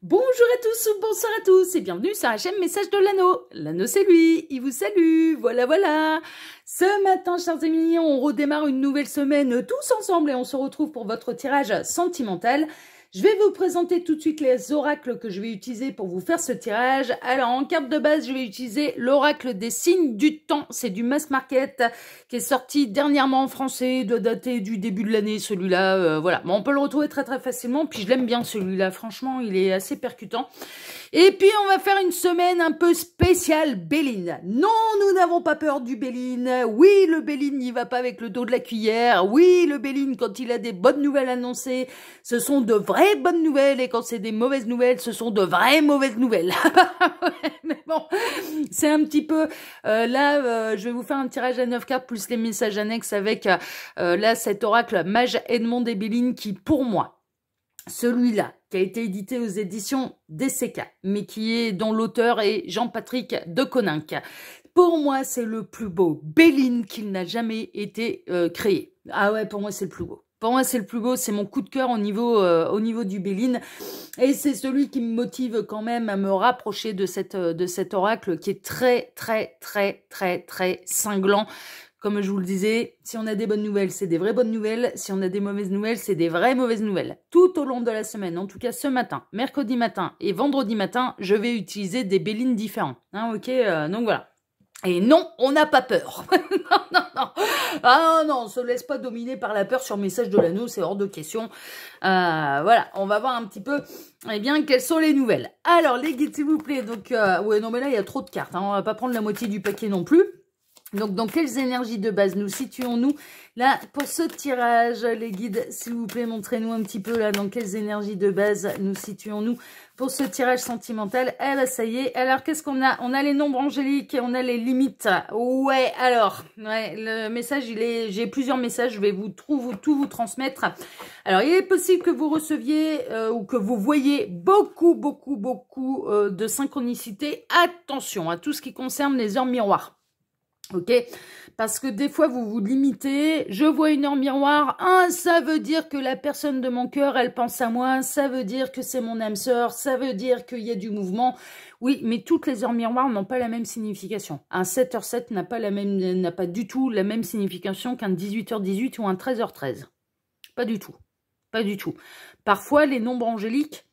Bonjour à tous ou bonsoir à tous et bienvenue sur HM Message de l'anneau. L'anneau c'est lui, il vous salue, voilà voilà. Ce matin, chers amis, on redémarre une nouvelle semaine tous ensemble et on se retrouve pour votre tirage sentimental. Je vais vous présenter tout de suite les oracles que je vais utiliser pour vous faire ce tirage. Alors, en carte de base, je vais utiliser l'oracle des signes du temps. C'est du mass market qui est sorti dernièrement en français, doit dater du début de l'année, celui-là. Euh, voilà, on peut le retrouver très très facilement. Puis je l'aime bien celui-là, franchement, il est assez percutant. Et puis, on va faire une semaine un peu spéciale Béline. Non, nous n'avons pas peur du Béline. Oui, le Béline n'y va pas avec le dos de la cuillère. Oui, le Béline, quand il a des bonnes nouvelles annoncées, ce sont de vrais vraies bonnes nouvelles et quand c'est des mauvaises nouvelles, ce sont de vraies mauvaises nouvelles. Mais bon, c'est un petit peu... Euh, là, euh, je vais vous faire un tirage à 9 cartes plus les messages annexes avec euh, là cet oracle Mage Edmond Béline qui, pour moi, celui-là, qui a été édité aux éditions DCK, mais qui est dont l'auteur est Jean-Patrick de Coninck. Pour moi, c'est le plus beau Béline qu'il n'a jamais été créé. Ah ouais, pour moi, c'est le plus beau. Pour moi, c'est le plus beau, c'est mon coup de cœur au niveau, euh, au niveau du Béline. Et c'est celui qui me motive quand même à me rapprocher de, cette, euh, de cet oracle qui est très, très, très, très, très cinglant. Comme je vous le disais, si on a des bonnes nouvelles, c'est des vraies bonnes nouvelles. Si on a des mauvaises nouvelles, c'est des vraies mauvaises nouvelles. Tout au long de la semaine, en tout cas ce matin, mercredi matin et vendredi matin, je vais utiliser des bélines différents. Hein, ok, euh, donc voilà. Et non, on n'a pas peur. non, non, non. Ah non, on se laisse pas dominer par la peur sur message de l'anneau, c'est hors de question. Euh, voilà, on va voir un petit peu, eh bien, quelles sont les nouvelles. Alors, les guides, s'il vous plaît. Donc, euh, ouais, non, mais là, il y a trop de cartes. on hein. On va pas prendre la moitié du paquet non plus. Donc, dans quelles énergies de base nous situons-nous Là, pour ce tirage, les guides, s'il vous plaît, montrez-nous un petit peu là dans quelles énergies de base nous situons-nous pour ce tirage sentimental. Eh ben, ça y est. Alors, qu'est-ce qu'on a On a les nombres angéliques et on a les limites. Ouais, alors, ouais, le message, il est. j'ai plusieurs messages, je vais vous, tout, vous, tout vous transmettre. Alors, il est possible que vous receviez euh, ou que vous voyez beaucoup, beaucoup, beaucoup euh, de synchronicité. Attention à tout ce qui concerne les heures miroirs. Ok Parce que des fois, vous vous limitez. Je vois une heure miroir. un ça veut dire que la personne de mon cœur, elle pense à moi. Ça veut dire que c'est mon âme sœur. Ça veut dire qu'il y a du mouvement. Oui, mais toutes les heures miroirs n'ont pas la même signification. Un 7h7 n'a pas, la même, n'a pas du tout la même signification qu'un 18h18 ou un 13h13. Pas du tout. Pas du tout. Parfois, les nombres angéliques,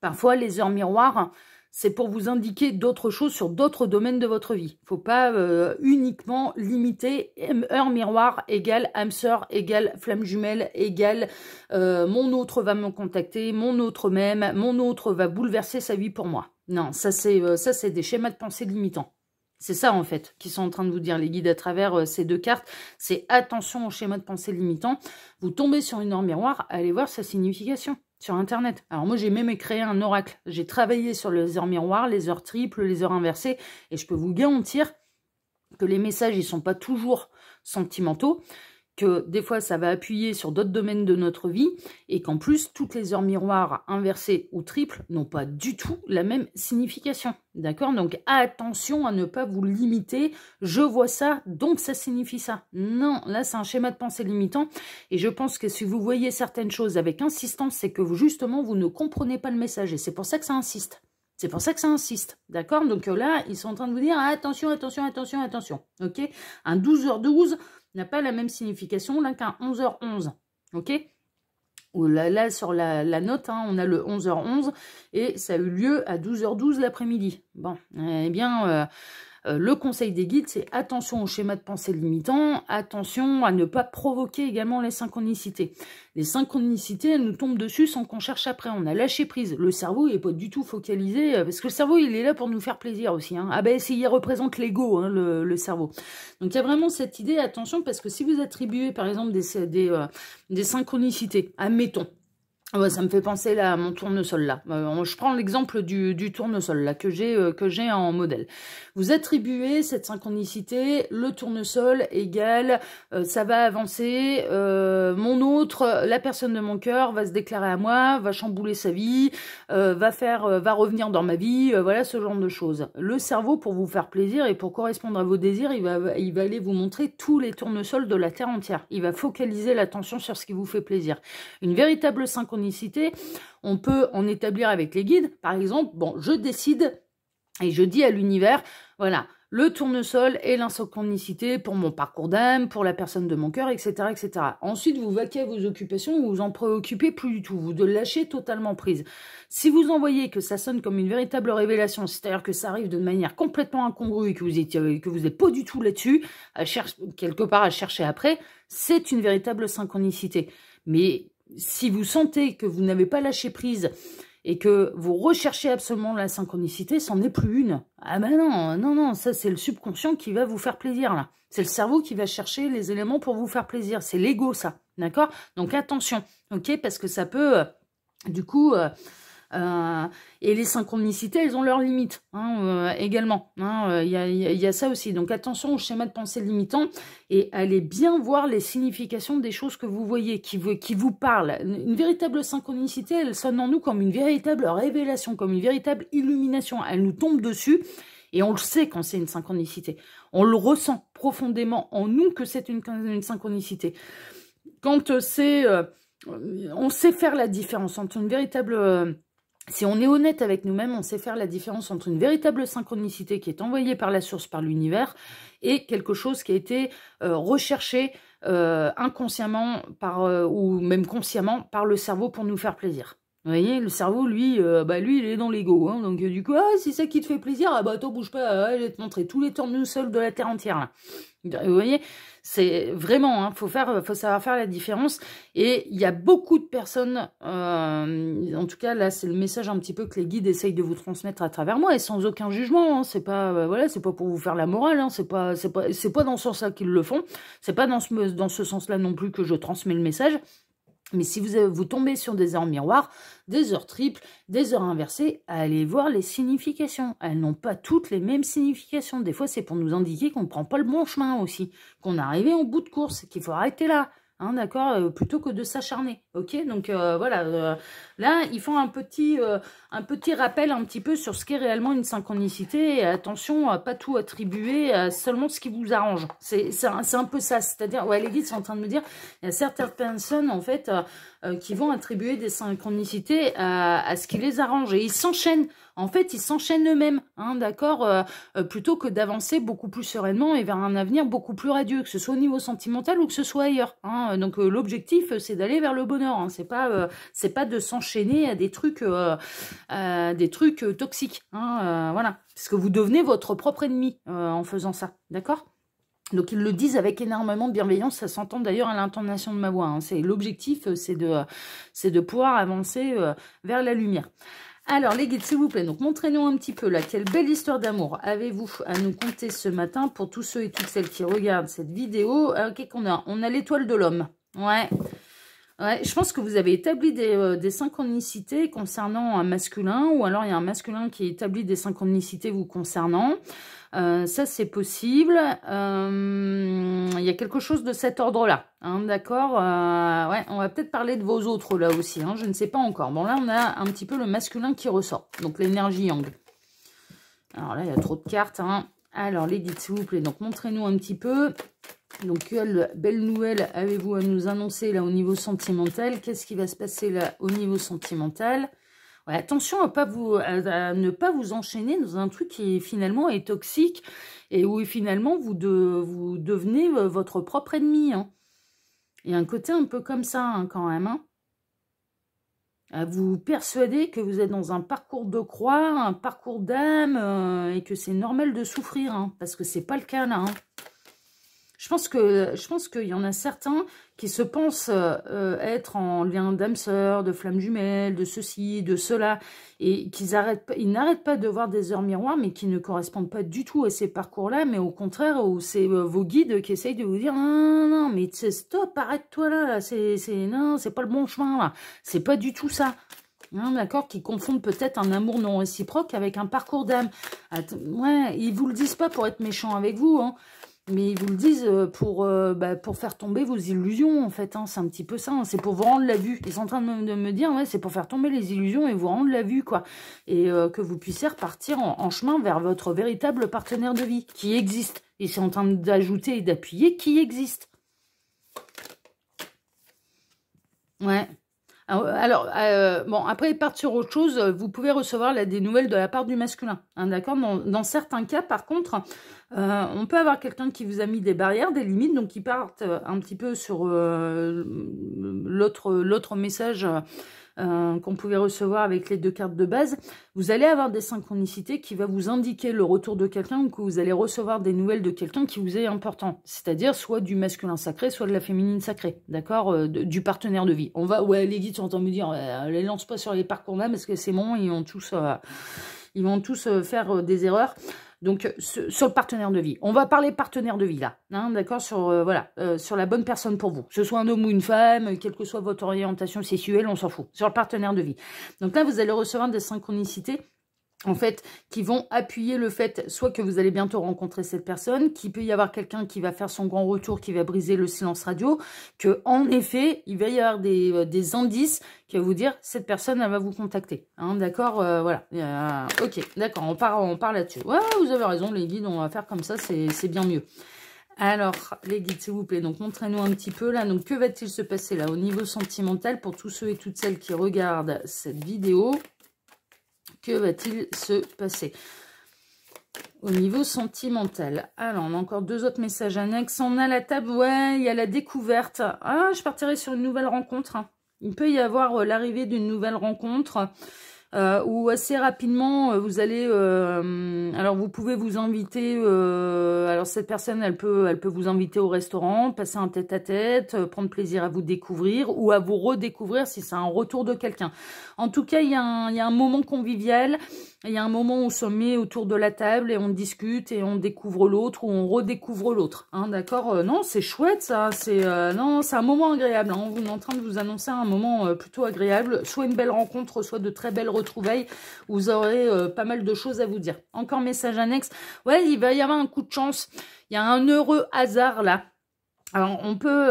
parfois les heures miroirs c'est pour vous indiquer d'autres choses sur d'autres domaines de votre vie. Faut pas euh, uniquement limiter heure miroir égale âme sœur égale flamme jumelle égale euh, mon autre va me contacter, mon autre même, mon autre va bouleverser sa vie pour moi. Non, ça c'est euh, ça c'est des schémas de pensée limitants. C'est ça en fait qui sont en train de vous dire les guides à travers ces deux cartes. C'est attention aux schémas de pensée limitants. Vous tombez sur une heure miroir, allez voir sa signification sur Internet. Alors moi, j'ai même créé un oracle. J'ai travaillé sur les heures miroirs, les heures triples, les heures inversées, et je peux vous garantir que les messages, ils sont pas toujours sentimentaux que des fois ça va appuyer sur d'autres domaines de notre vie et qu'en plus toutes les heures miroirs inversées ou triples n'ont pas du tout la même signification. D'accord Donc attention à ne pas vous limiter. Je vois ça, donc ça signifie ça. Non, là c'est un schéma de pensée limitant et je pense que si vous voyez certaines choses avec insistance, c'est que justement vous ne comprenez pas le message et c'est pour ça que ça insiste. C'est pour ça que ça insiste, d'accord Donc euh, là, ils sont en train de vous dire, attention, attention, attention, attention, ok Un 12h12, n'a pas la même signification là qu'un 11h11. Ok Là, là, sur la, note, hein, on a le 11h11 et ça a eu lieu à 12h12 l'après-midi. Bon, eh bien, euh, euh, le conseil des guides, c'est attention au schéma de pensée limitant, attention à ne pas provoquer également les synchronicités. Les synchronicités, elles nous tombent dessus sans qu'on cherche après. On a lâché prise. Le cerveau, il n'est pas du tout focalisé, euh, parce que le cerveau, il est là pour nous faire plaisir aussi. Hein. Ah ben, il représente l'ego, hein, le, cerveau. Donc, il y a vraiment cette idée, attention, parce que si vous attribuez, par exemple, des, des, à euh, des synchronicités, admettons, ah bah, ça me fait penser là, à mon tournesol là. Euh, je prends l'exemple du, du, tournesol là que j'ai euh, que j'ai en modèle. Vous attribuez cette synchronicité, le tournesol égale, euh, ça va avancer, mon autre, la personne de mon cœur va se déclarer à moi, va chambouler sa vie, va faire, va revenir dans ma vie, voilà ce genre de choses. Le cerveau pour vous faire plaisir et pour correspondre à vos désirs, il va il va aller vous montrer tous les tournesols de la terre entière. Il va focaliser l'attention sur ce qui vous fait plaisir. Une véritable synchronicité on peut en établir avec les guides. Par exemple, bon, je décide et je dis à l'univers, voilà, le tournesol et l'insynchronicité pour mon parcours d'âme, pour la personne de mon cœur, etc., etc. Ensuite, vous vaquez à vos occupations, vous vous en préoccupez plus du tout, vous de lâchez totalement prise. Si vous en voyez que ça sonne comme une véritable révélation, c'est-à-dire que ça arrive de manière complètement incongrue, que vous que vous n'êtes pas du tout là-dessus, quelque part à chercher après, c'est une véritable synchronicité. Mais si vous sentez que vous n'avez pas lâché prise et que vous recherchez absolument la synchronicité, c'en est plus une. Ah ben non, non, non, ça c'est le subconscient qui va vous faire plaisir là. C'est le cerveau qui va chercher les éléments pour vous faire plaisir. C'est l'ego ça, d'accord Donc attention, ok Parce que ça peut, euh, du coup... Euh, euh, et les synchronicités, elles ont leurs limites également. Il y, a, ça aussi. Donc attention au schéma de pensée limitant et allez bien voir les significations des choses que vous voyez, qui vous, parlent. Une, véritable synchronicité, elle sonne en nous comme une véritable révélation, comme une véritable illumination. Elle nous tombe dessus. Et on le sait quand c'est une synchronicité. On le ressent profondément en nous que c'est une, une, synchronicité. Quand c'est... Euh, on sait faire la différence entre une véritable euh, si on est honnête avec nous-mêmes, on sait faire la différence entre une véritable synchronicité qui est envoyée par la source, par l'univers, et quelque chose qui a été euh, recherché euh, inconsciemment par, euh, ou même consciemment par le cerveau pour nous faire plaisir. Vous voyez, le cerveau, lui, euh, bah, lui, il est dans l'ego. Hein, donc, euh, du coup, ah, si c'est ça qui te fait plaisir. Ah, bah, bouge pas. elle ah, est vais te montrer tous les seuls, de la Terre entière. Vous voyez, c'est vraiment, il hein, faut, faire, faut savoir faire la différence. Et il y a beaucoup de personnes, euh, en tout cas, là, c'est le message un petit peu que les guides essayent de vous transmettre à travers moi, et sans aucun jugement. Hein, c'est pas, bah, voilà, c'est pas pour vous faire la morale. Hein, c'est pas, dans ce sens-là qu'ils le font. C'est pas dans ce, dans ce sens-là non plus que je transmets le message. Mais si vous, euh, vous tombez sur des heures miroirs, des heures triples, des heures inversées, allez voir les significations. Elles n'ont pas toutes les mêmes significations. Des fois, c'est pour nous indiquer qu'on ne prend pas le bon chemin aussi, qu'on est arrivé au bout de course, qu'il faut arrêter là, hein, d'accord, euh, plutôt que de s'acharner. Ok, donc euh, voilà, euh, là, ils font un petit, euh, un petit rappel un petit peu sur ce qu'est réellement une synchronicité. attention, à pas tout attribuer, à seulement ce qui vous arrange. C'est un, peu ça, c'est-à-dire, ouais, les guides sont en train de me dire, il y a certaines personnes, en fait, qui vont attribuer des synchronicités à, ce qui les arrange. Et ils s'enchaînent, en fait, ils s'enchaînent eux-mêmes, hein, d'accord Plutôt que d'avancer beaucoup plus sereinement et vers un avenir beaucoup plus radieux, que ce soit au niveau sentimental ou que ce soit ailleurs. Hein. donc l'objectif, c'est d'aller vers le bonheur. Hein. C'est pas, euh, c'est pas de s'enchaîner à des trucs, euh, euh, des trucs toxiques. Hein, voilà, parce que vous devenez votre propre ennemi en faisant ça, d'accord donc ils le disent avec énormément de bienveillance, ça s'entend d'ailleurs à l'intonation de ma voix. Hein. C'est l'objectif, c'est de, c'est de pouvoir avancer vers la lumière. Alors, les guides, s'il vous plaît, donc montrez-nous un petit peu là. Quelle belle histoire d'amour avez-vous à nous conter ce matin pour tous ceux et toutes celles qui regardent cette vidéo Ok, qu'on a On a l'étoile de l'homme. Ouais je pense que vous avez établi euh, des, synchronicités concernant un masculin, ou alors il y a un masculin qui établit des synchronicités vous concernant. Euh, ça, c'est possible. Euh, il y a quelque chose de cet ordre-là, hein, d'accord ouais, On va peut-être parler de vos autres là aussi, hein, je ne sais pas encore. Bon, là, on a un petit peu le masculin qui ressort, donc l'énergie yang. Alors là, il y a trop de cartes. Hein. Alors, les s'il vous plaît, donc montrez-nous un petit peu donc, quelle belle nouvelle avez-vous à nous annoncer là au niveau sentimental Qu'est-ce qui va se passer là au niveau sentimental Attention à, ne pas vous enchaîner dans un truc qui finalement est toxique et où finalement vous, devenez euh, votre propre ennemi. Hein. Il y a un côté un peu comme ça hein, quand même. Hein. à vous persuader que vous êtes dans un parcours de croix, un parcours d'âme, euh, et que c'est normal de souffrir, parce que c'est pas le cas là. Je pense que je pense qu'il y en a certains qui se pensent euh, être en lien d'âme sœur, de flamme jumelle, de ceci, de cela, et qu'ils n'arrêtent pas de voir des heures miroirs, mais qui ne correspondent pas du tout à ces parcours-là, mais au contraire, c'est euh, vos guides qui essayent de vous dire non, non, non mais stop, arrête-toi là, là, c'est non, c'est pas le bon chemin là, c'est pas du tout ça. Hein, d'accord Qui confondent peut-être un amour non réciproque avec un parcours d'âme. Ouais, ils vous le disent pas pour être méchants avec vous. Hein. Mais ils vous le disent euh, pour, euh, bah, pour faire tomber vos illusions, en fait. Hein. C'est un petit peu ça. Hein. C'est pour vous rendre la vue. Ils sont en train de me, dire, ouais, c'est pour faire tomber les illusions et vous rendre la vue, quoi. Et euh, que vous puissiez repartir en, chemin vers votre véritable partenaire de vie qui existe. et c'est en train d'ajouter et d'appuyer qui existe. Ouais. Alors, euh, bon, après, ils partent sur autre chose. Vous pouvez recevoir des nouvelles de la part du masculin. Hein, d'accord dans, certains cas, par contre, euh, on peut avoir quelqu'un qui vous a mis des barrières, des limites, donc qui partent euh, un petit peu sur l'autre message euh, qu'on pouvait recevoir avec les deux cartes de base, vous allez avoir des synchronicités qui va vous indiquer le retour de quelqu'un ou que vous allez recevoir des nouvelles de quelqu'un qui vous est important. C'est-à-dire soit du masculin sacré, soit de la féminine sacrée, d'accord euh, Du partenaire de vie. On va, ouais, les guides sont en train de me dire, Ne euh, les lance pas sur les parcours d'âme parce que c'est bon, ils tous, ils vont tous faire des erreurs. Donc, euh, sur le partenaire de vie. On va parler partenaire de vie, là. Hein, D'accord Sur euh, voilà, euh, sur la bonne personne pour vous. Que ce soit un homme ou une femme, quelle que soit votre orientation sexuelle, on s'en fout. Sur le partenaire de vie. Donc là, vous allez recevoir des synchronicités en fait, qui vont appuyer le fait soit que vous allez bientôt rencontrer cette personne, qu'il peut y avoir quelqu'un qui va faire son grand retour, qui va briser le silence radio, que en effet, il va y avoir des, euh, des indices qui vont vous dire cette personne, elle va vous contacter. Hein, d'accord euh, Voilà. ok, d'accord, on part, on part là-dessus. Ouais, vous avez raison, les guides, on va faire comme ça, c'est bien mieux. Alors, les guides, s'il vous plaît, donc montrez-nous un petit peu là. Donc, que va-t-il se passer là au niveau sentimental pour tous ceux et toutes celles qui regardent cette vidéo que va-t-il se passer au niveau sentimental. Alors, on a encore deux autres messages annexes. On a la table, ouais, il y a la découverte. Ah, je partirai sur une nouvelle rencontre. Hein. Il peut y avoir euh, l'arrivée d'une nouvelle rencontre. Euh, ou assez rapidement euh, vous allez euh, alors vous pouvez vous inviter alors cette personne elle peut elle peut vous inviter au restaurant passer un tête à tête prendre plaisir à vous découvrir ou à vous redécouvrir si c'est un retour de quelqu'un en tout cas il y, a il y a un moment convivial il y a un moment où on se met autour de la table et on discute et on découvre l'autre ou on redécouvre l'autre. Hein, D'accord euh, Non, c'est chouette ça. C'est euh, non, c'est un moment agréable. Hein. On est en train de vous annoncer un moment euh, plutôt agréable. Soit une belle rencontre, soit de très belles retrouvailles. Vous aurez pas mal de choses à vous dire. Encore message annexe. Ouais, il va y avoir un coup de chance. Il y a un heureux hasard là. Alors, on peut,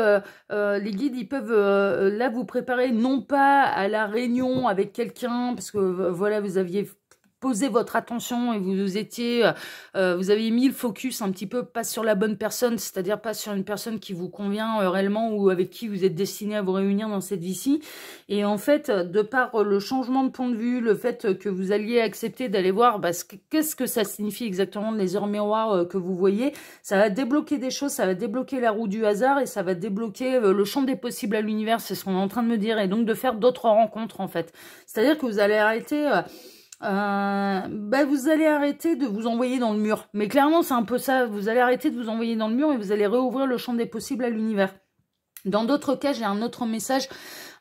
les guides, ils peuvent là vous préparer non pas à la réunion avec quelqu'un, parce que voilà, vous aviez posé votre attention et vous étiez, euh, euh, vous avez mis le focus un petit peu pas sur la bonne personne, c'est-à-dire pas sur une personne qui vous convient euh, réellement ou avec qui vous êtes destiné à vous réunir dans cette vie-ci. Et en fait, de par le changement de point de vue, le fait que vous alliez accepter d'aller voir bah, qu'est-ce que ça signifie exactement les heures miroirs que vous voyez, ça va débloquer des choses, ça va débloquer la roue du hasard et ça va débloquer le champ des possibles à l'univers, c'est ce qu'on est en train de me dire, et donc de faire d'autres rencontres en fait. C'est-à-dire que vous allez arrêter euh, bah vous allez arrêter de vous envoyer dans le mur. Mais clairement, c'est un peu ça. Vous allez arrêter de vous envoyer dans le mur et vous allez réouvrir le champ des possibles à l'univers. Dans d'autres cas, j'ai un autre message.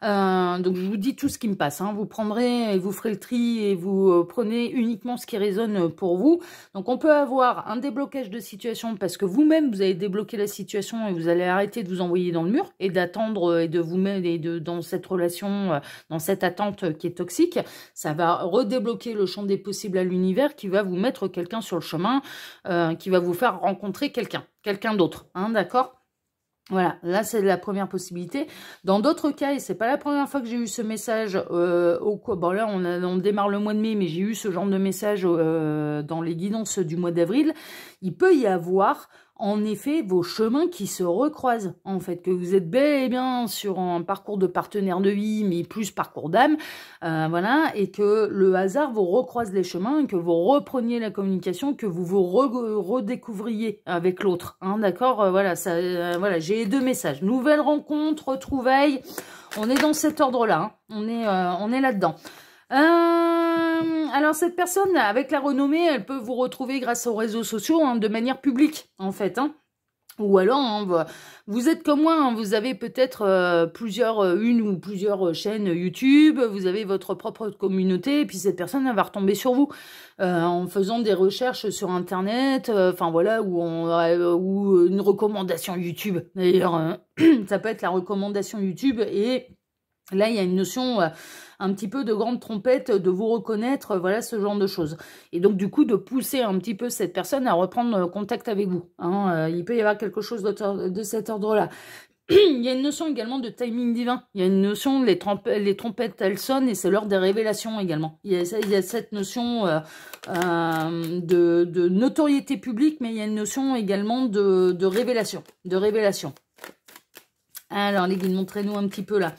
Euh, donc, je vous dis tout ce qui me passe. Hein. Vous prendrez et vous ferez le tri et vous euh, prenez uniquement ce qui résonne pour vous. Donc, on peut avoir un déblocage de situation parce que vous-même, vous avez débloqué la situation et vous allez arrêter de vous envoyer dans le mur et d'attendre euh, et de vous mettre dans cette relation, dans cette attente qui est toxique. Ça va redébloquer le champ des possibles à l'univers qui va vous mettre quelqu'un sur le chemin, qui va vous faire rencontrer quelqu'un, quelqu'un d'autre. Hein, d'accord voilà, là c'est la première possibilité. Dans d'autres cas, et c'est pas la première fois que j'ai eu ce message, euh, au quoi, bon là on, démarre le mois de mai, mais j'ai eu ce genre de message euh, dans les guidances du mois d'avril, il peut y avoir en effet vos chemins qui se recroisent, en fait, que vous êtes bel et bien sur un parcours de partenaire de vie, mais plus parcours d'âme, euh, voilà, et que le hasard vous recroise les chemins, que vous repreniez la communication, que vous vous redécouvriez avec l'autre, hein, d'accord euh, Voilà, ça, euh, voilà j'ai deux messages. Nouvelle rencontre, trouvaille, on est dans cet ordre-là, hein. on est, on est là-dedans. Euh, euh, alors cette personne, avec la renommée, elle peut vous retrouver grâce aux réseaux sociaux hein, de manière publique, en fait. Hein. Ou alors, hein, vous êtes comme moi, vous avez peut-être euh, plusieurs, euh, une ou plusieurs chaînes YouTube, vous avez votre propre communauté, et puis cette personne va retomber sur vous en faisant des recherches sur Internet, enfin voilà, ou, ou une recommandation YouTube. D'ailleurs, ça peut être la recommandation YouTube et là, il y a une notion un petit peu de grande trompette, de vous reconnaître, euh, voilà, ce genre de choses. Et donc, du coup, de pousser un petit peu cette personne à reprendre euh, contact avec vous. Hein, euh, il peut y avoir quelque chose de cet ordre-là il y a une notion également de timing divin. Il y a une notion, les, trompettes, les trompettes elles sonnent et c'est l'heure des révélations également. Il y a, cette notion de, notoriété publique, mais il y a une notion également de, révélation. De révélation. Alors, les guides, montrez-nous un petit peu là.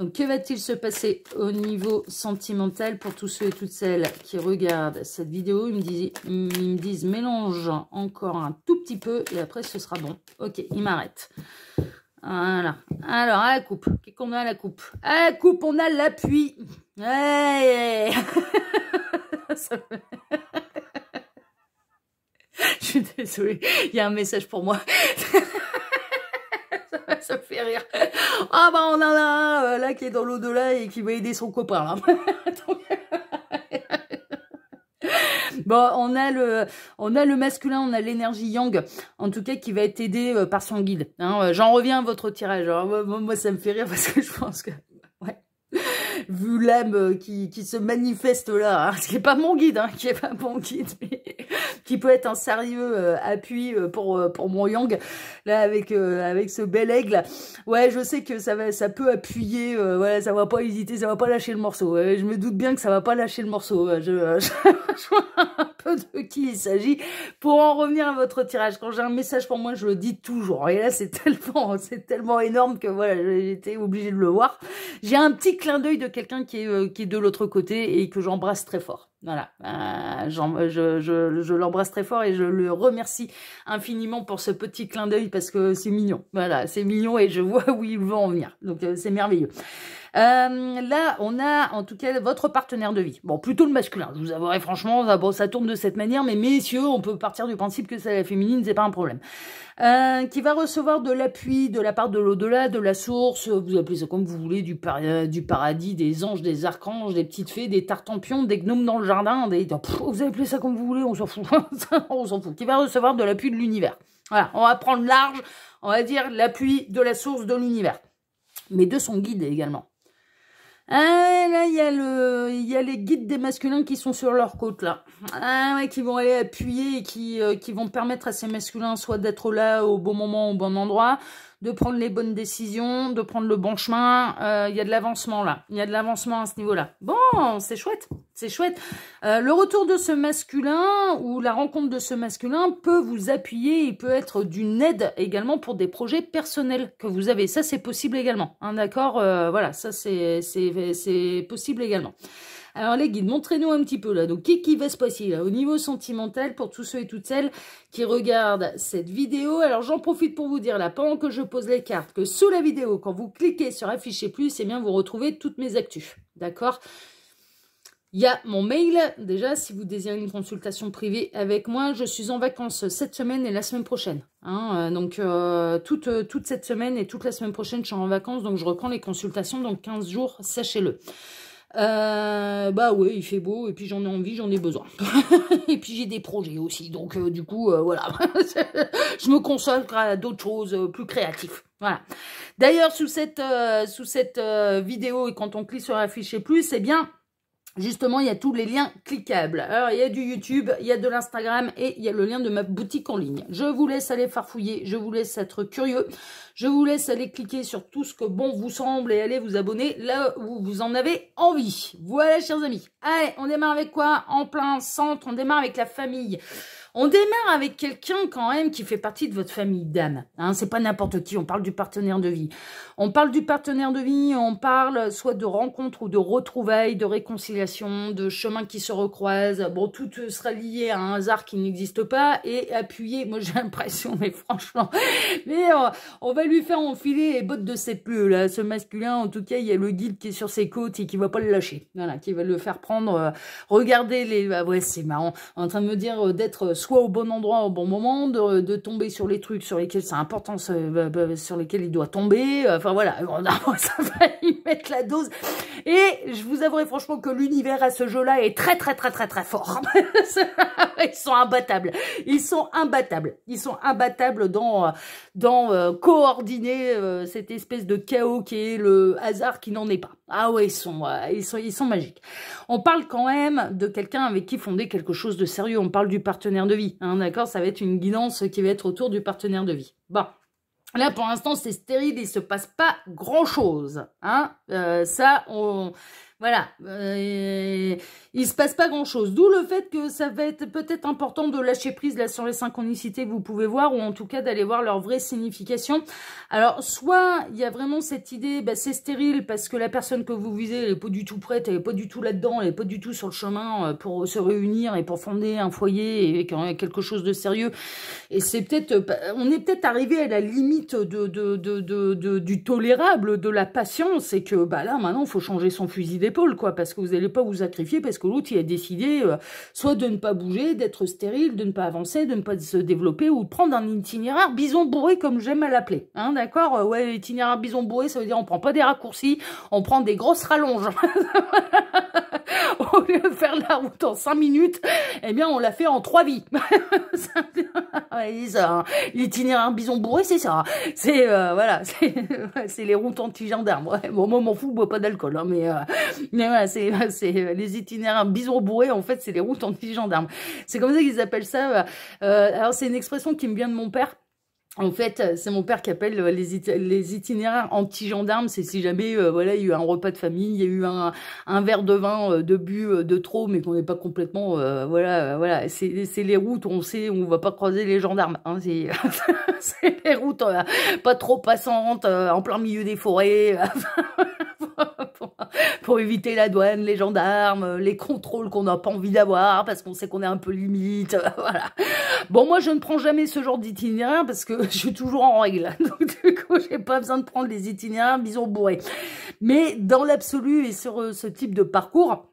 Donc, que va-t-il se passer au niveau sentimental pour tous ceux et toutes celles qui regardent cette vidéo ils me, disent, ils disent mélange encore un tout petit peu et après, ce sera bon. Ok, il m'arrête. Voilà. Alors, à la coupe. Qu'est-ce qu'on a à la coupe À la coupe, on a l'appui. Je suis désolée. Il y a un message pour moi. ça me fait rire. Ah bah on en a un euh, là qui est dans l'au-delà et qui va aider son copain là. Bon, on a le, on a le masculin, on a l'énergie yang, en tout cas qui va être aidé euh, par son guide. Hein. Euh, j'en reviens à votre tirage. Hein. moi, ça me fait rire parce que je pense que, vu l'âme qui, se manifeste là, hein, ce qui est pas mon guide, qui est pas mon guide, mais qui peut être un sérieux euh, appui euh, pour, euh, pour mon Yang, là, avec, avec ce bel aigle. Ouais, je sais que ça, va, ça peut appuyer, voilà, ça va pas hésiter, ça va pas lâcher le morceau. je me doute bien que ça va pas lâcher le morceau. je... de qui il s'agit. Pour en revenir à votre tirage, quand j'ai un message pour moi, je le dis toujours. Et là, c'est tellement, c'est tellement énorme que voilà, j'étais obligée de le voir. J'ai un petit clin d'œil de quelqu'un qui est, euh, qui est de l'autre côté et que j'embrasse très fort. Voilà, euh, je, je, je l'embrasse très fort et je le remercie infiniment pour ce petit clin d'œil parce que c'est mignon. Voilà, c'est mignon et je vois où il veut en venir. Donc, euh, c'est merveilleux. Euh, là, on a en tout cas votre partenaire de vie. Bon, plutôt le masculin, je vous avouerai franchement, ça, bon, ça tourne de cette manière, mais messieurs, on peut partir du principe que c'est la féminine, c'est pas un problème. Euh, qui va recevoir de l'appui de la part de l'au-delà, de la source, vous appelez ça comme vous voulez, du, paradis, des anges, des archanges, des petites fées, des tartampions, des gnomes dans le jardin, des... vous appelez ça comme vous voulez, on s'en fout, on s'en fout. Qui va recevoir de l'appui de l'univers. Voilà, on va prendre large, on va dire l'appui de la source de l'univers, mais de son guide également. Ah, là, il y, a le, y a les guides des masculins qui sont sur leur côte, là. Ah, ouais, qui vont aller appuyer et qui, euh, qui vont permettre à ces masculins soit d'être là au bon moment, au bon endroit, de prendre les bonnes décisions, de prendre le bon chemin. Euh, il y a de l'avancement là, il y a de l'avancement à ce niveau-là. Bon, c'est chouette, c'est chouette. Euh, le retour de ce masculin ou la rencontre de ce masculin peut vous appuyer et peut être d'une aide également pour des projets personnels que vous avez. Ça, c'est possible également. Hein, d'accord euh, Voilà, ça, c'est possible également. Alors les guides, montrez-nous un petit peu là. Donc quest qui va se passer au niveau sentimental pour tous ceux et toutes celles qui regardent cette vidéo Alors j'en profite pour vous dire là, pendant que je pose les cartes, que sous la vidéo, quand vous cliquez sur afficher plus, eh bien vous retrouvez toutes mes actus. D'accord il y a mon mail, déjà, si vous désirez une consultation privée avec moi, je suis en vacances cette semaine et la semaine prochaine. Hein. Euh, donc, euh, toute, euh, toute cette semaine et toute la semaine prochaine, je suis en vacances, donc je reprends les consultations dans 15 jours, sachez-le. Euh, bah oui, il fait beau, et puis j'en ai envie, j'en ai besoin. et puis j'ai des projets aussi, donc euh, du coup, euh, voilà, je me consacre à d'autres choses euh, plus créatives. Voilà. D'ailleurs, sous cette, sous cette vidéo, et quand on clique sur afficher plus, eh bien Justement, il y a tous les liens cliquables. Alors, il y a du YouTube, il y a de l'Instagram et il y a le lien de ma boutique en ligne. Je vous laisse aller farfouiller, je vous laisse être curieux, je vous laisse aller cliquer sur tout ce que bon vous semble et aller vous abonner là où vous en avez envie. Voilà, chers amis. Allez, on démarre avec quoi En plein centre, on démarre avec la famille. On démarre avec quelqu'un quand même qui fait partie de votre famille d'âme. Hein, c'est pas n'importe qui, on parle du partenaire de vie. On parle du partenaire de vie, on parle soit de rencontre ou de retrouvailles, de réconciliation, de chemins qui se recroisent. Bon, tout sera lié à un hasard qui n'existe pas et appuyé, moi j'ai l'impression, mais franchement, mais euh, on, va lui faire enfiler les bottes de ses pleurs là. Ce masculin, en tout cas, il y a le guide qui est sur ses côtes et qui va pas le lâcher. Voilà, qui va le faire prendre. Euh, regardez les... Ah ouais, c'est marrant. En train de me dire euh, d'être soit au bon endroit au bon moment, de, de tomber sur les trucs sur lesquels c'est important, bah, bah, sur lesquels il doit tomber. Euh, enfin voilà, ça va y mettre la dose. Et je vous avouerai franchement que l'univers à ce jeu-là est très très très très très fort. Ils sont imbattables. Ils sont imbattables. Ils sont imbattables dans, dans euh, coordonner euh, cette espèce de chaos qui est le hasard qui n'en est pas. Ah ouais, ils sont, euh, ils sont, ils sont magiques. On parle quand même de quelqu'un avec qui fonder quelque chose de sérieux. On parle du partenaire de vie, hein, d'accord Ça va être une guidance qui va être autour du partenaire de vie. Bon. Là, pour l'instant, c'est stérile, il se passe pas grand-chose. Hein euh, ça, on... Voilà, euh, il se passe pas grand-chose. D'où le fait que ça va être peut-être important de lâcher prise là sur les synchronicités, vous pouvez voir, ou en tout cas d'aller voir leur vraie signification. Alors, soit il y a vraiment cette idée, bah, c'est stérile parce que la personne que vous visez, elle n'est pas du tout prête, elle est pas du tout là-dedans, elle est pas du tout sur le chemin euh, pour se réunir et pour fonder un foyer et euh, quelque chose de sérieux. Et c'est peut-être, bah, on est peut-être arrivé à la limite de, du tolérable, de la patience, et que bah là maintenant, il faut changer son fusil quoi, parce que vous n'allez pas vous sacrifier, parce que l'autre, il a décidé euh, soit de ne pas bouger, d'être stérile, de ne pas avancer, de ne pas se développer, ou de prendre un itinéraire bison bourré, comme j'aime à l'appeler, hein, d'accord euh, Ouais, l'itinéraire bison bourré, ça veut dire on prend pas des raccourcis, on prend des grosses rallonges. Au lieu de faire la route en 5 minutes, eh bien, on l'a fait en 3 vies. Ah hein. L'itinéraire bison bourré, c'est ça. Hein. C'est, euh, voilà, c'est les routes anti-gendarmes. Moi, bon, moi, m'en fous, bois pas d'alcool, hein, mais... Mais voilà, c'est euh, les itinéraires bison bourrés, en fait, c'est les routes anti-gendarmes. C'est comme ça qu'ils appellent ça. Euh, euh, alors, c'est une expression qui me vient de mon père. En fait, euh, c'est mon père qui appelle les, les itinéraires anti-gendarmes. C'est si jamais voilà, il y a eu un repas de famille, il y a eu un, un verre de vin de but de trop, mais qu'on n'est pas complètement voilà voilà. C'est les routes on sait où on va pas croiser les gendarmes. Hein, c'est les routes pas trop passantes, en plein milieu des forêts. pour, éviter la douane, les gendarmes, euh, les contrôles qu'on n'a pas envie d'avoir parce qu'on sait qu'on est un peu limite. Voilà. Bon, moi, je ne prends jamais ce genre d'itinéraire parce que je suis toujours en règle. Donc, du coup, j'ai pas besoin de prendre des itinéraires bisous bourrés. Mais dans l'absolu et sur euh, ce type de parcours,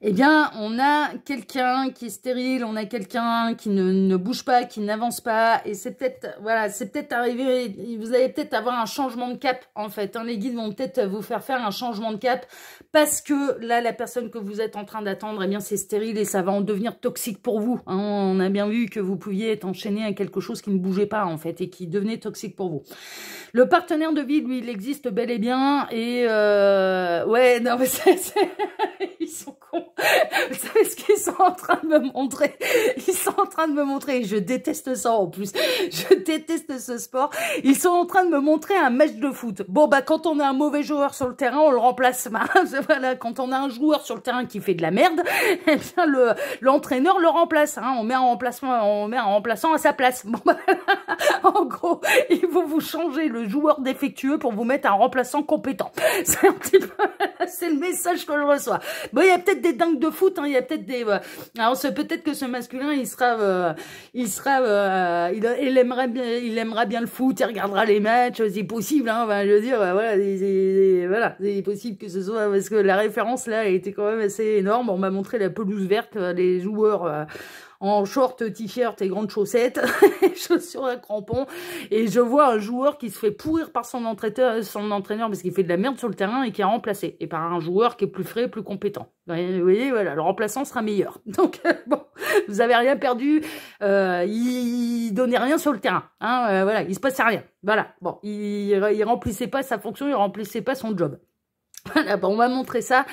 eh bien, on a quelqu'un qui est stérile, on a quelqu'un qui ne, ne, bouge pas, qui n'avance pas, et c'est peut-être, voilà, c'est peut-être arrivé, vous allez peut-être avoir un changement de cap, en fait, hein, les guides vont peut-être vous faire faire un changement de cap, parce que là, la personne que vous êtes en train d'attendre, eh bien, c'est stérile, et ça va en devenir toxique pour vous, hein. on a bien vu que vous pouviez être enchaîné à quelque chose qui ne bougeait pas, en fait, et qui devenait toxique pour vous. Le partenaire de vie, lui, il existe bel et bien. Et euh, ouais, non, mais c'est... ils sont cons. Vous savez ce qu'ils sont en train de me montrer Ils sont en train de me montrer, je déteste ça en plus, je déteste ce sport. Ils sont en train de me montrer un match de foot. Bon, bah quand on a un mauvais joueur sur le terrain, on le remplace. Hein, voilà, quand on a un joueur sur le terrain qui fait de la merde, eh bien le l'entraîneur le remplace. Hein. On met un remplacement, on met un remplaçant à sa place. Bah, en gros, ils vont vous changer le le joueur défectueux pour vous mettre un remplaçant compétent. C'est un c'est le message que je reçois. Bon, il y a peut-être des dingues de foot, hein. il y a peut-être des... Euh, alors, peut-être que ce masculin, il sera... Euh, il sera... Euh, il, bien, il aimera bien le foot, il regardera les matchs, c'est possible, hein, je veux dire, voilà, c'est possible que ce soit... Parce que la référence, là, était quand même assez énorme. On m'a montré la pelouse verte, les joueurs en short, t-shirt et grandes chaussettes, chaussures à crampons. Et je vois un joueur qui se fait pourrir par son entraîneur, son entraîneur parce qu'il fait de la merde sur le terrain et qui est remplacé. Et par un joueur qui est plus frais, plus compétent. Vous voyez, voilà, le remplaçant sera meilleur. Donc, euh, bon, vous avez rien perdu. Euh, il donnait rien sur le terrain. Hein, euh, voilà, il se passait rien. Voilà, bon, il, il remplissait pas sa fonction, il remplissait pas son job. bon, on va montrer ça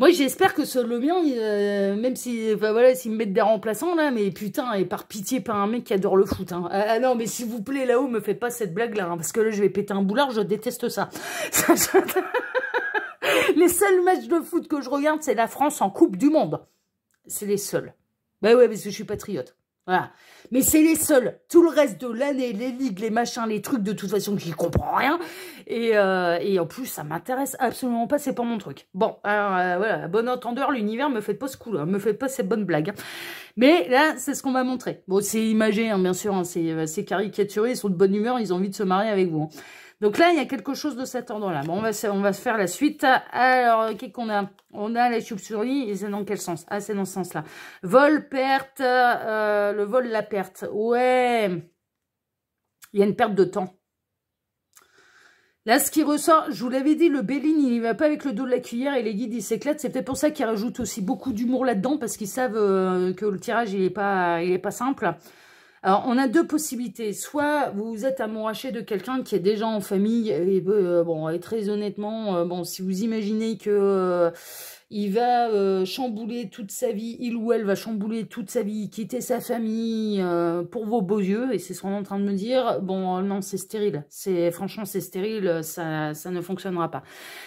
moi, j'espère que le mien, euh, même si, voilà, s'ils me mettent des remplaçants là, mais putain, et par pitié, pas un mec qui adore le foot. Hein. Ah, ah, non, mais s'il vous plaît, là-haut, me faites pas cette blague là, hein, parce que là, je vais péter un boulard, je déteste ça. les seuls matchs de foot que je regarde, c'est la France en Coupe du Monde. C'est les seuls. ben ouais, parce que je suis patriote. Voilà. Mais c'est les seuls. Tout le reste de l'année, les ligues, les machins, les trucs, de toute façon, j'y comprends rien. Et, euh, en plus, ça m'intéresse absolument pas, c'est pas mon truc. Bon, alors euh, voilà, bon entendeur, l'univers me fait pas ce coup, là, me fait pas ces bonnes blagues. Mais là, c'est ce qu'on va montrer Bon, c'est imagé, hein, bien sûr, hein, euh, c'est caricaturé, ils sont de bonne humeur, ils ont envie de se marier avec vous. Hein. Donc là, il y a quelque chose de cet ordre-là. Bon, on va, se faire la suite. Alors, qu'est-ce qu'on a On a la tube sur lit, et c'est dans quel sens Ah, c'est dans ce sens-là. Vol, perte, euh, le vol, la perte. Ouais, il y a une perte de temps. Là, ce qui ressort, je vous l'avais dit, le Béline, il ne va pas avec le dos de la cuillère et les guides, ils s'éclatent. C'est peut-être pour ça qu'ils rajoutent aussi beaucoup d'humour là-dedans, parce qu'ils savent euh, que le tirage, il n'est pas, pas simple. Alors, on a deux possibilités. Soit vous êtes amouraché de quelqu'un qui est déjà en famille, et euh, bon, et très honnêtement, euh, bon, si vous imaginez que euh, il va chambouler toute sa vie, il ou elle va chambouler toute sa vie, quitter sa famille pour vos beaux yeux, et c'est ce qu'on est en train de me dire, bon, non, c'est stérile. C'est Franchement, c'est stérile, ça, ça ne fonctionnera pas.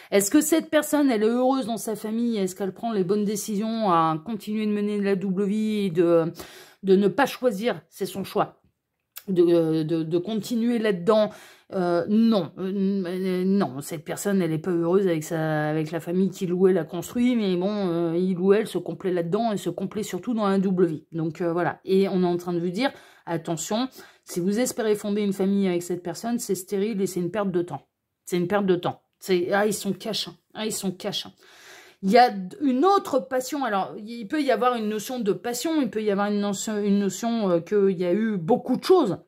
Est-ce que cette personne, elle est heureuse dans sa famille Est-ce qu'elle prend les bonnes décisions à continuer de mener de la double vie, de de ne pas choisir, c'est son choix. De, euh, de, continuer là-dedans, euh, non, euh, non, cette personne, elle n'est pas heureuse avec, sa, avec la famille qu'il ou elle construit, mais bon, il ou elle se complaît là-dedans et se complaît surtout dans un double vie. Donc voilà, et on est en train de vous dire, attention, si vous espérez fonder une famille avec cette personne, c'est stérile et c'est une perte de temps. C'est une perte de temps. Ah, ils sont cachants. Ah, ils sont cachants. Il y a une autre passion. Alors, il peut y avoir une notion de passion, il peut y avoir une notion, une notion euh, qu'il y a eu beaucoup de choses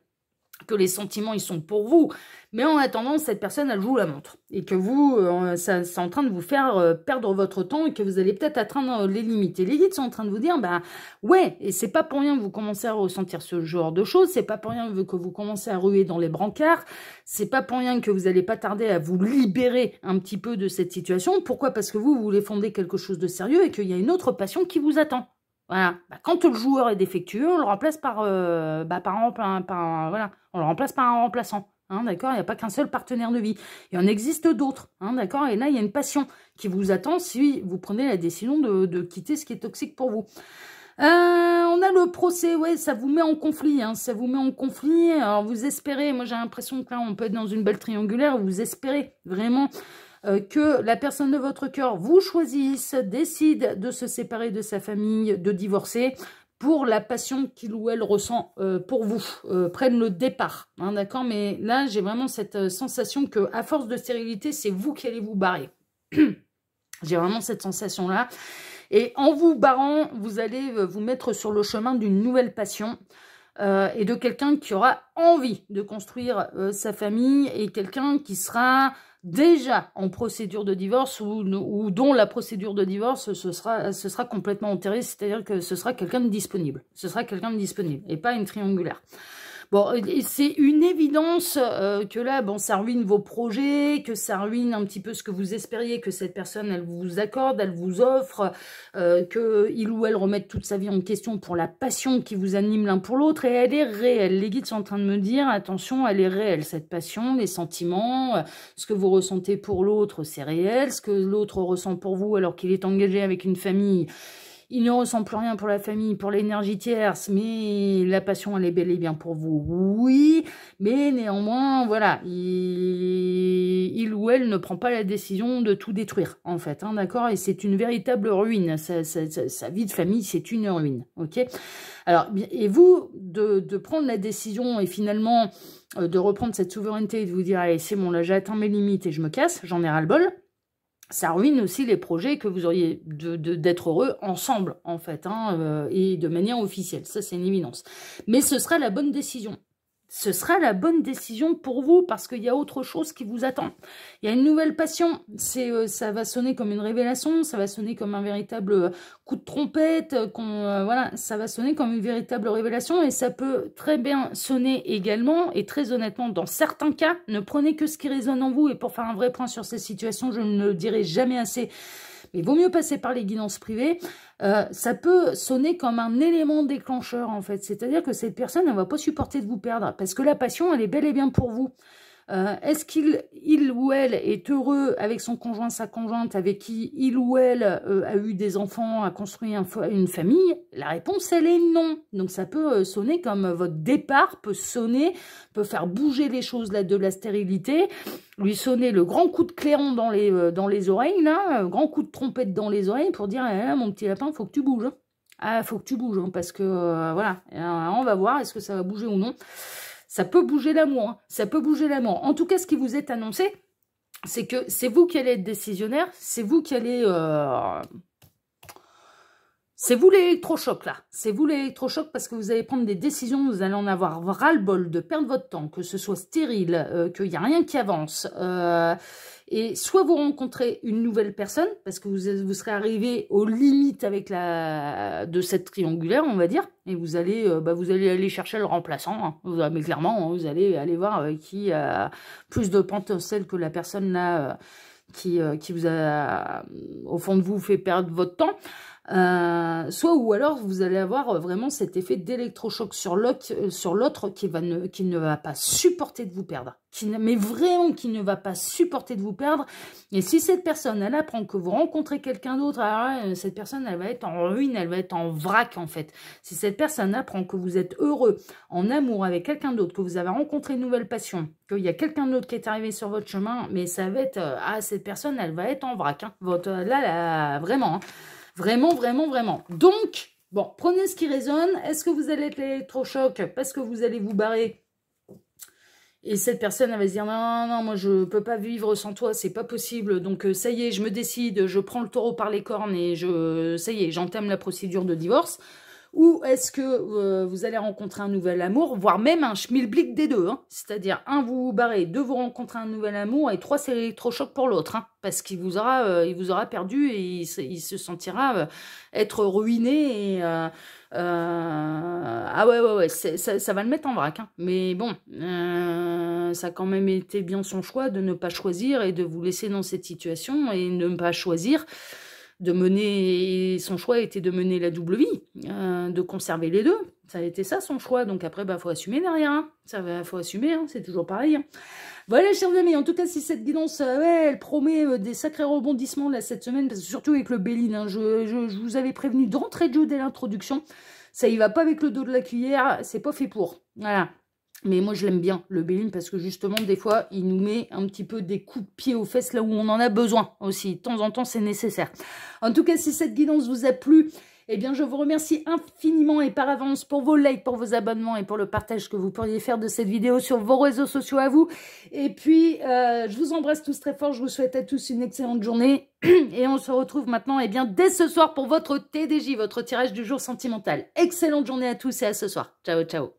que les sentiments, ils sont pour vous. Mais en attendant, cette personne, elle joue la montre. Et que vous, euh, ça, c'est en train de vous faire euh, perdre votre temps et que vous allez peut-être atteindre euh, les limites. Et les guides sont en train de vous dire, bah ouais, et c'est pas pour rien que vous commencez à ressentir ce genre de choses. C'est pas pour rien que vous commencez à ruer dans les brancards. C'est pas pour rien que vous allez pas tarder à vous libérer un petit peu de cette situation. Pourquoi Parce que vous, vous voulez fonder quelque chose de sérieux et qu'il y a une autre passion qui vous attend. Voilà. Bah, quand le joueur est défectueux, on le remplace par, euh, bah, par, un, par, voilà. on le remplace par un remplaçant. Hein, d'accord Il n'y a pas qu'un seul partenaire de vie. Il en existe d'autres. Hein, d'accord Et là, il y a une passion qui vous attend si vous prenez la décision de, de quitter ce qui est toxique pour vous. Euh, on a le procès, ouais, ça vous met en conflit, hein, ça vous met en conflit. Alors vous espérez, moi j'ai l'impression que là on peut être dans une belle triangulaire, vous espérez vraiment euh, que la personne de votre cœur vous choisisse, décide de se séparer de sa famille, de divorcer, pour la passion qu'il ou elle ressent euh, pour vous, euh, prenne le départ, hein, d'accord Mais là, j'ai vraiment cette sensation que, à force de stérilité, c'est vous qui allez vous barrer. j'ai vraiment cette sensation-là. Et en vous barrant, vous allez vous mettre sur le chemin d'une nouvelle passion, et de quelqu'un qui aura envie de construire sa famille et quelqu'un qui sera déjà en procédure de divorce ou, dont la procédure de divorce ce sera, ce sera complètement enterrée, c'est-à-dire que ce sera quelqu'un de disponible. Ce sera quelqu'un de disponible et pas une triangulaire. Bon, c'est une évidence euh, que là, bon, ça ruine vos projets, que ça ruine un petit peu ce que vous espériez que cette personne, elle vous accorde, elle vous offre, euh, qu'il ou elle remette toute sa vie en question pour la passion qui vous anime l'un pour l'autre, et elle est réelle. Les guides sont en train de me dire, attention, elle est réelle, cette passion, les sentiments, euh, ce que vous ressentez pour l'autre, c'est réel, ce que l'autre ressent pour vous alors qu'il est engagé avec une famille, il ne ressent plus rien pour la famille, pour l'énergie tierce, mais la passion, elle est bel et bien pour vous, oui. Mais néanmoins, voilà, il, ou elle ne prend pas la décision de tout détruire, en fait, hein, d'accord Et c'est une véritable ruine, sa, vie de famille, c'est une ruine, ok Alors, et vous, de, de prendre la décision et finalement euh, de reprendre cette souveraineté et de vous dire, allez, c'est bon, là, j'ai atteint mes limites et je me casse, j'en ai ras-le-bol, ça ruine aussi les projets que vous auriez d'être de, d'être heureux ensemble, en fait, hein, euh, et de manière officielle. Ça, c'est une éminence. Mais ce serait la bonne décision ce sera la bonne décision pour vous parce qu'il y a autre chose qui vous attend. Il y a une nouvelle passion. Euh, ça va sonner comme une révélation, ça va sonner comme un véritable euh, coup de trompette. Euh, voilà, ça va sonner comme une véritable révélation et ça peut très bien sonner également. Et très honnêtement, dans certains cas, ne prenez que ce qui résonne en vous. Et pour faire un vrai point sur cette situation, je ne le dirai jamais assez. Il vaut mieux passer par les guidances privées. Euh, ça peut sonner comme un élément déclencheur, en fait. C'est-à-dire que cette personne ne va pas supporter de vous perdre, parce que la passion, elle est bel et bien pour vous. Euh, est-ce qu'il il ou elle est heureux avec son conjoint, sa conjointe, avec qui il ou elle euh, a eu des enfants, a construit une famille La réponse, elle est non. Donc ça peut sonner comme votre départ peut sonner, peut faire bouger les choses là, de la stérilité lui sonner le grand coup de clairon dans les, euh, dans les oreilles, là, un grand coup de trompette dans les oreilles pour dire eh, mon petit lapin, faut que tu bouges. Hein. Ah, faut que tu bouges, hein, parce que euh, voilà, euh, on va voir est-ce que ça va bouger ou non. Ça peut bouger l'amour, hein. ça peut bouger l'amour. En tout cas, ce qui vous est annoncé, c'est que c'est vous qui allez être décisionnaire, c'est vous qui allez c'est vous l'électrochoc là, c'est vous l'électrochoc parce que vous allez prendre des décisions, vous allez en avoir ras-le-bol de perdre votre temps, que ce soit stérile, euh, qu'il n'y a rien qui avance. Euh, et soit vous rencontrez une nouvelle personne, parce que vous, serez arrivé aux limites avec la, de cette triangulaire, on va dire, et vous allez, euh, bah, vous allez aller chercher le remplaçant, hein. Ah, mais clairement, hein, vous allez aller voir qui a plus de potentiel que la personne là qui, qui vous a, au fond de vous, fait perdre votre temps. Euh, soit ou alors vous allez avoir euh, vraiment cet effet d'électrochoc sur l'autre euh, qui, ne, qui ne va pas supporter de vous perdre. mais vraiment qui ne va pas supporter de vous perdre. Et si cette personne, elle apprend que vous rencontrez quelqu'un d'autre, ah cette personne, elle va être en ruine, elle va être en vrac en fait. Si cette personne apprend que vous êtes heureux, en amour avec quelqu'un d'autre, que vous avez rencontré une nouvelle passion, qu'il y a quelqu'un d'autre qui est arrivé sur votre chemin, mais ça va être, ah, cette personne, elle va être en vrac. Hein. Votre, là, là, vraiment. Hein. Vraiment, vraiment, vraiment. Donc, bon, prenez ce qui résonne. Est-ce que vous allez être l'électrochoc parce que vous allez vous barrer et cette personne, elle va se dire, non, non, non, moi, je peux pas vivre sans toi, c'est pas possible. Donc, euh, ça y est, je me décide, je prends le taureau par les cornes et je, ça y est, j'entame la procédure de divorce ou est-ce que euh, vous allez rencontrer un nouvel amour, voire même un schmilblick des deux, hein. c'est-à-dire un vous vous barrez, deux vous rencontrez un nouvel amour et trois c'est l'électrochoc pour l'autre, hein. parce qu'il vous aura, euh, il vous aura perdu et il, se sentira euh, être ruiné ah ouais ouais ouais, ça, va le mettre en vrac, hein. mais bon, ça a quand même été bien son choix de ne pas choisir et de vous laisser dans cette situation et ne pas choisir de mener son choix était de mener la double vie, hein, de conserver les deux. Ça a été ça son choix. Donc après, bah faut assumer derrière. Hein. Ça va, faut assumer. Hein. C'est toujours pareil. Voilà, chers amis. En tout cas, si cette guidance, euh, elle promet euh, des sacrés rebondissements là cette semaine, surtout avec le Béline. Je, je, je, vous avais prévenu d'entrée de jeu dès l'introduction. Ça y va pas avec le dos de la cuillère. C'est pas fait pour. Voilà. Mais moi, je l'aime bien, le Béline, parce que justement, des fois, il nous met un petit peu des coups de pied aux fesses là où on en a besoin aussi. De temps en temps, c'est nécessaire. En tout cas, si cette guidance vous a plu, eh bien, je vous remercie infiniment et par avance pour vos likes, pour vos abonnements et pour le partage que vous pourriez faire de cette vidéo sur vos réseaux sociaux à vous. Et puis, euh, je vous embrasse tous très fort. Je vous souhaite à tous une excellente journée. Et on se retrouve maintenant, eh bien, dès ce soir pour votre TDJ, votre tirage du jour sentimental. Excellente journée à tous et à ce soir. Ciao, ciao.